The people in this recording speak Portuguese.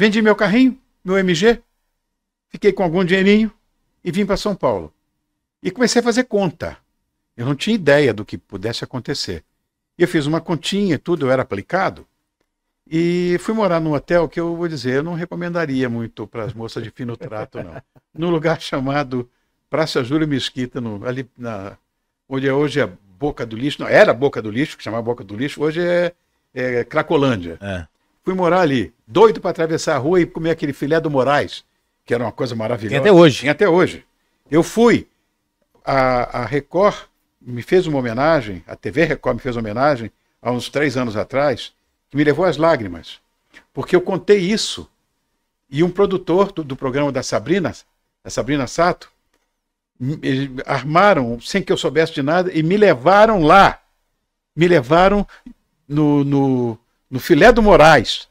Vendi meu carrinho, meu MG, fiquei com algum dinheirinho e vim para São Paulo. E comecei a fazer conta. Eu não tinha ideia do que pudesse acontecer. Eu fiz uma continha e tudo, eu era aplicado. E fui morar num hotel que eu vou dizer, eu não recomendaria muito para as moças de fino trato, não. Num lugar chamado Praça Júlio Mesquita, no, ali na, onde é hoje a Boca do Lixo, não, era Boca do Lixo, que chamava Boca do Lixo, hoje é, é Cracolândia. É. Fui morar ali, doido para atravessar a rua e comer aquele filé do Moraes, que era uma coisa maravilhosa. Tem até hoje. Tem até hoje. Eu fui, a, a Record me fez uma homenagem, a TV Record me fez uma homenagem, há uns três anos atrás, que me levou às lágrimas. Porque eu contei isso. E um produtor do, do programa da Sabrina, a Sabrina Sato, armaram, sem que eu soubesse de nada, e me levaram lá. Me levaram no, no, no filé do Moraes,